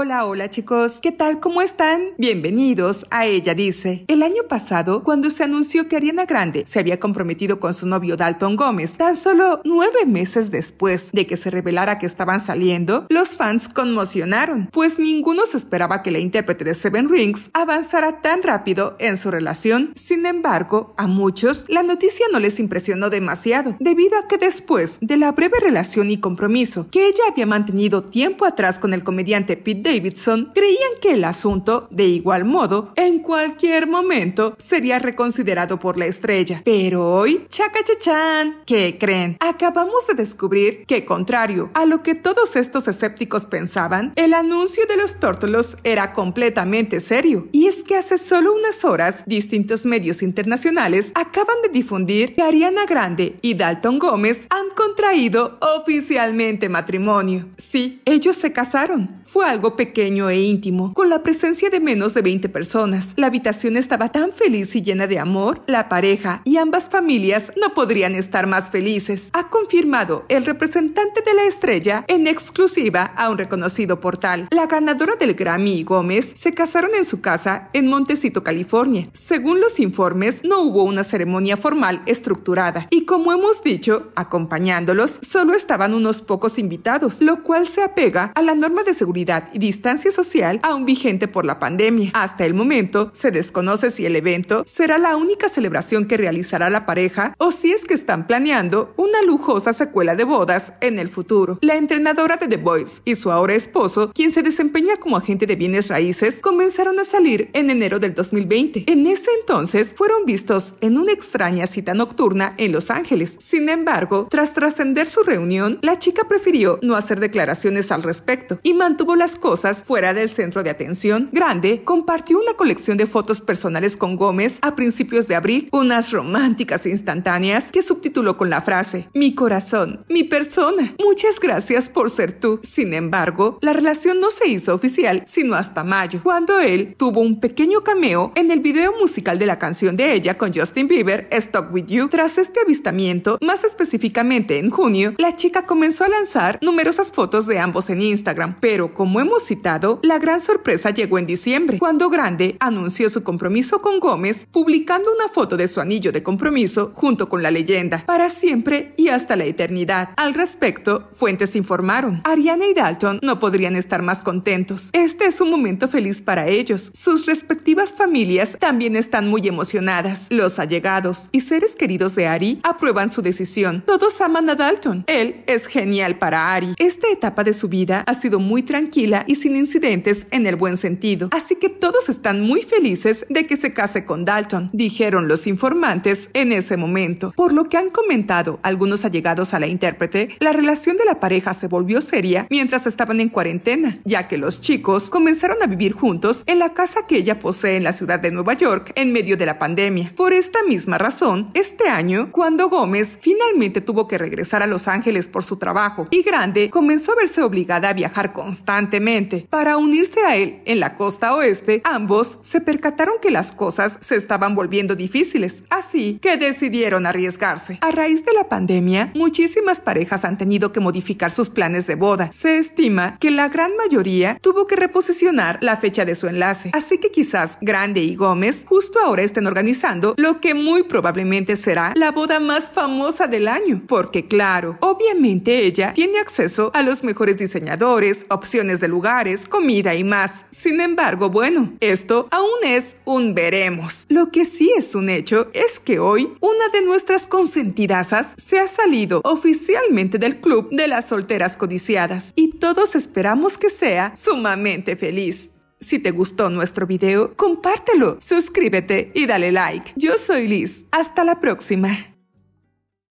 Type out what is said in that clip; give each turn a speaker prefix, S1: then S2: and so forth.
S1: Hola, hola chicos, ¿qué tal? ¿Cómo están? Bienvenidos a Ella Dice. El año pasado, cuando se anunció que Ariana Grande se había comprometido con su novio Dalton Gómez, tan solo nueve meses después de que se revelara que estaban saliendo, los fans conmocionaron, pues ninguno se esperaba que la intérprete de Seven Rings avanzara tan rápido en su relación. Sin embargo, a muchos, la noticia no les impresionó demasiado, debido a que después de la breve relación y compromiso que ella había mantenido tiempo atrás con el comediante Pete Davidson creían que el asunto, de igual modo, en cualquier momento sería reconsiderado por la estrella. Pero hoy, chacachachan, ¿qué creen? Acabamos de descubrir que, contrario a lo que todos estos escépticos pensaban, el anuncio de los tórtolos era completamente serio. Y es que hace solo unas horas, distintos medios internacionales acaban de difundir que Ariana Grande y Dalton Gómez han contraído oficialmente matrimonio. Sí, ellos se casaron. Fue algo pequeño e íntimo, con la presencia de menos de 20 personas. La habitación estaba tan feliz y llena de amor, la pareja y ambas familias no podrían estar más felices, ha confirmado el representante de la estrella en exclusiva a un reconocido portal. La ganadora del Grammy y Gómez se casaron en su casa en Montecito, California. Según los informes, no hubo una ceremonia formal estructurada y como hemos dicho, acompañándolos, solo estaban unos pocos invitados, lo cual se apega a la norma de seguridad distancia social aún vigente por la pandemia. Hasta el momento, se desconoce si el evento será la única celebración que realizará la pareja o si es que están planeando una lujosa secuela de bodas en el futuro. La entrenadora de The Boys y su ahora esposo, quien se desempeña como agente de bienes raíces, comenzaron a salir en enero del 2020. En ese entonces fueron vistos en una extraña cita nocturna en Los Ángeles. Sin embargo, tras trascender su reunión, la chica prefirió no hacer declaraciones al respecto y mantuvo las cosas cosas fuera del centro de atención. Grande compartió una colección de fotos personales con Gómez a principios de abril, unas románticas e instantáneas que subtituló con la frase, Mi corazón, mi persona, muchas gracias por ser tú. Sin embargo, la relación no se hizo oficial sino hasta mayo, cuando él tuvo un pequeño cameo en el video musical de la canción de ella con Justin Bieber, Stop With You. Tras este avistamiento, más específicamente en junio, la chica comenzó a lanzar numerosas fotos de ambos en Instagram, pero como hemos citado, la gran sorpresa llegó en diciembre, cuando Grande anunció su compromiso con Gómez, publicando una foto de su anillo de compromiso junto con la leyenda, para siempre y hasta la eternidad. Al respecto, fuentes informaron, Ariana y Dalton no podrían estar más contentos. Este es un momento feliz para ellos. Sus respectivas familias también están muy emocionadas. Los allegados y seres queridos de Ari aprueban su decisión. Todos aman a Dalton. Él es genial para Ari. Esta etapa de su vida ha sido muy tranquila y sin incidentes en el buen sentido. Así que todos están muy felices de que se case con Dalton, dijeron los informantes en ese momento. Por lo que han comentado algunos allegados a la intérprete, la relación de la pareja se volvió seria mientras estaban en cuarentena, ya que los chicos comenzaron a vivir juntos en la casa que ella posee en la ciudad de Nueva York en medio de la pandemia. Por esta misma razón, este año, cuando Gómez finalmente tuvo que regresar a Los Ángeles por su trabajo y Grande comenzó a verse obligada a viajar constantemente, para unirse a él en la costa oeste, ambos se percataron que las cosas se estaban volviendo difíciles, así que decidieron arriesgarse. A raíz de la pandemia, muchísimas parejas han tenido que modificar sus planes de boda. Se estima que la gran mayoría tuvo que reposicionar la fecha de su enlace, así que quizás Grande y Gómez justo ahora estén organizando lo que muy probablemente será la boda más famosa del año, porque claro, obviamente ella tiene acceso a los mejores diseñadores, opciones de lugar, comida y más. Sin embargo, bueno, esto aún es un veremos. Lo que sí es un hecho es que hoy una de nuestras consentidasas se ha salido oficialmente del club de las solteras codiciadas y todos esperamos que sea sumamente feliz. Si te gustó nuestro video, compártelo, suscríbete y dale like. Yo soy Liz. Hasta la próxima.